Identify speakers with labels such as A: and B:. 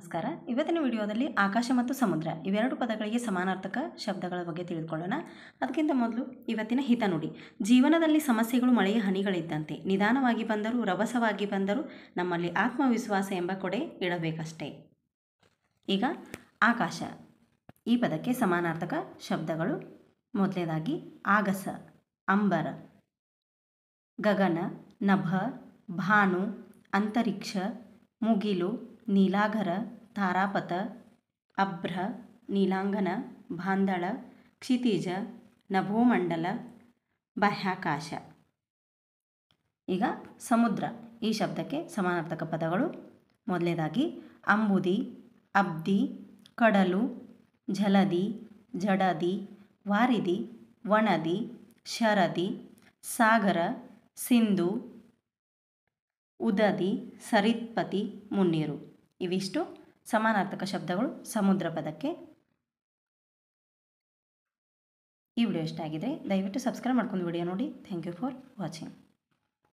A: ನಮಸ್ಕಾರ ಇವತ್ತಿನ ವಿಡಿಯೋದಲ್ಲಿ ಆಕಾಶ ಮತ್ತು ಸಮುದ್ರ ಇವೆರಡು ಪದಗಳಿಗೆ ಸಮಾನಾರ್ಥಕ ಶಬ್ದಗಳ ಬಗ್ಗೆ ತಿಳಿದುಕೊಳ್ಳೋಣ ಅದಕ್ಕಿಂತ ಮೊದಲು ಇವತ್ತಿನ ಹಿತನುಡಿ ಜೀವನದಲ್ಲಿ ಸಮಸ್ಯೆಗಳು ಮಳೆಯ ಹನಿಗಳಿದ್ದಂತೆ ನಿಧಾನವಾಗಿ ಬಂದರೂ ರಭಸವಾಗಿ ಬಂದರೂ ನಮ್ಮಲ್ಲಿ ಆತ್ಮವಿಶ್ವಾಸ ಎಂಬ ಕೊಡೆ ಇಡಬೇಕಷ್ಟೇ ಈಗ ಆಕಾಶ ಈ ಪದಕ್ಕೆ ಸಮಾನಾರ್ಥಕ ಶಬ್ದಗಳು ಮೊದಲನೇದಾಗಿ ಆಗಸ ಅಂಬರ ಗಗನ ನಭ ಭಾನು ಅಂತರಿಕ್ಷ ಮುಗಿಲು ನೀಲಾಘರ ತಾರಾಪಥ ಅಭ್ರ ನೀಲಾಂಗನ ಬಾಂದಳ ಕ್ಷಿತಿಜ ನಭೋಮಂಡಲ ಬಾಹ್ಯಾಕಾಶ ಈಗ ಸಮುದ್ರ ಈ ಶಬ್ದಕ್ಕೆ ಸಮಾನಾರ್ಥಕ ಪದಗಳು ಮೊದಲನೇದಾಗಿ ಅಂಬುದಿ ಅಬ್ದಿ ಕಡಲು ಜಲದಿ ಜಡದಿ ವಾರಿದಿ ಒಣದಿ ಶರದಿ ಸಾಗರ ಸಿಂಧು ಉದದಿ ಸರಿತ್ಪತಿ ಮುನ್ನೀರು ಇವಿಷ್ಟು ಸಮಾನಾರ್ಥಕ ಶಬ್ದಗಳು ಸಮುದ್ರ ಪದಕ್ಕೆ ಈ ವಿಡಿಯೋ ಇಷ್ಟ ಆಗಿದ್ರೆ ದಯವಿಟ್ಟು ಸಬ್ಸ್ಕ್ರೈಬ್ ಮಾಡ್ಕೊಂಡು ವಿಡಿಯೋ ನೋಡಿ ಥ್ಯಾಂಕ್ ಯು ಫಾರ್ ವಾಚಿಂಗ್